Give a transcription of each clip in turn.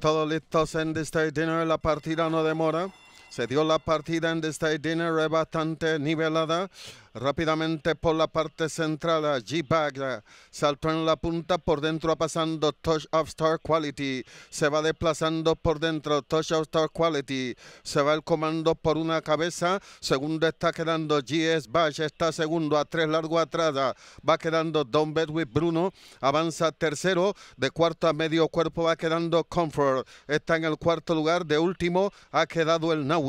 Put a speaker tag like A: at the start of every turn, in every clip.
A: Todos listos en District Dinner, la partida no demora. Se dio la partida en esta ...es bastante nivelada. Rápidamente por la parte central, G-Bag eh, saltó en la punta, por dentro pasando Touch of Star Quality, se va desplazando por dentro Touch of Star Quality, se va el comando por una cabeza, segundo está quedando GS Bash, está segundo a tres largo atrás, eh, va quedando Don Bedwick Bruno, avanza tercero, de cuarto a medio cuerpo va quedando Comfort, está en el cuarto lugar, de último ha quedado el Now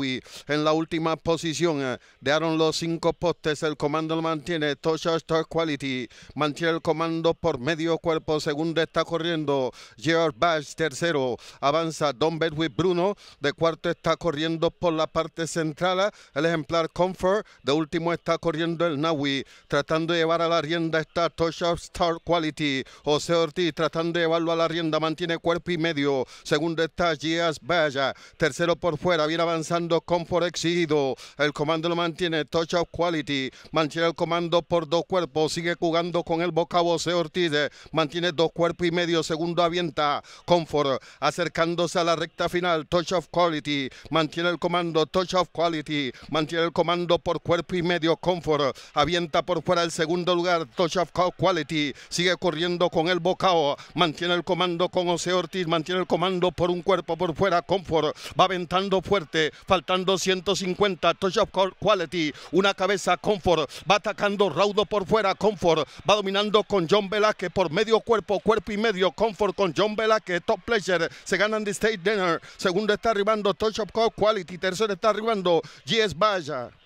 A: en la última posición. Eh, dejaron los cinco postes, el comando lo mantiene. Tosha Star Quality mantiene el comando por medio cuerpo. Segundo está corriendo Gerard Bash, tercero avanza Don Bedwick Bruno. De cuarto está corriendo por la parte central eh, el ejemplar Comfort. De último está corriendo el Naui. Tratando de llevar a la rienda está Tosha Star Quality. José Ortiz tratando de llevarlo a la rienda, mantiene cuerpo y medio. Segundo está Gias vaya Tercero por fuera, viene avanzando comando confort exigido. El comando lo mantiene touch of quality. Mantiene el comando por dos cuerpos. Sigue jugando con el boca se Ortiz. Mantiene dos cuerpos y medio. Segundo avienta Comfort. Acercándose a la recta final. Touch of quality. Mantiene el comando touch of quality. Mantiene el comando por cuerpo y medio. Comfort. Avienta por fuera el segundo lugar. Touch of quality. Sigue corriendo con el bocao. Mantiene el comando con José Ortiz. Mantiene el comando por un cuerpo por fuera. Comfort. Va aventando fuerte faltando 150. Touch of quality. Una cabeza, Comfort. Va atacando Raudo por fuera, Comfort. Va dominando con John Velázquez por medio cuerpo, cuerpo y medio. Comfort con John Velázquez. Top pleasure. Se ganan the state dinner. Segundo está arribando Touch of Quality. Tercero está arribando GS Vaya.